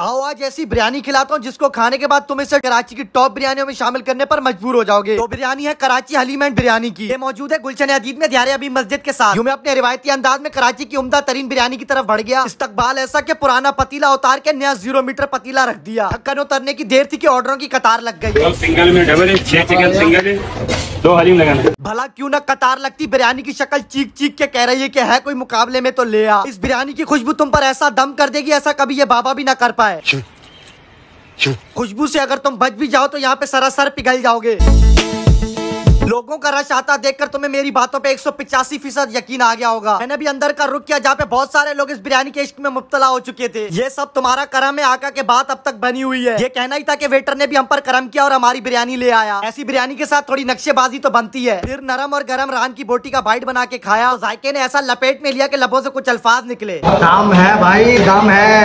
आओ आज ऐसी बिरयानी खिलाता हूँ जिसको खाने के बाद तुम इसे कराची की टॉप बिरयानियों में शामिल करने पर मजबूर हो जाओगे तो बिरयानी है कराची हलीमेंट एंड बिरयानी की ये मौजूद है गुलशन अदीब में दिहारे अभी मस्जिद के साथ मैं अपने रिवायती अंदाज में कराची की उमदा तरीन बिरयानी की तरफ बढ़ गया इस्तकबाल ऐसा की पुराना पतीला उतार के नया जीरो मीटर पतीला रख दिया ढक्कन उतरने की देर थी की ऑर्डरों की कतार लग गई सिंगल में डबल सिंगल दो हलीम लगाना भला क्यों ना कतार लगती बिरयानी की शक्ल चीख चीख के कह रही है कि है कोई मुकाबले में तो ले आ इस बिरयानी की खुशबू तुम पर ऐसा दम कर देगी ऐसा कभी ये बाबा भी ना कर पाए खुशबू से अगर तुम बच भी जाओ तो यहाँ पे सरासर पिघल जाओगे लोगों का रश आता देखकर तुम्हें मेरी बातों पे एक फीसद यकीन आ गया होगा मैंने भी अंदर का रुक किया जहाँ पे बहुत सारे लोग इस बिरयानी के इश्क में मुबतला हो चुके थे ये सब तुम्हारा करम है आका के बाद अब तक बनी हुई है ये कहना ही था की वेटर ने भी हम पर करम किया और हमारी बिरयानी ले आया ऐसी बिरयानी के साथ थोड़ी नक्शेबाजी तो बनती है फिर नरम और गर्म रान की बोटी का बाइट बना के खाया और तो जायके ने ऐसा लपेट में लिया के लबों से कुछ अल्फाज निकले दम है भाई दम है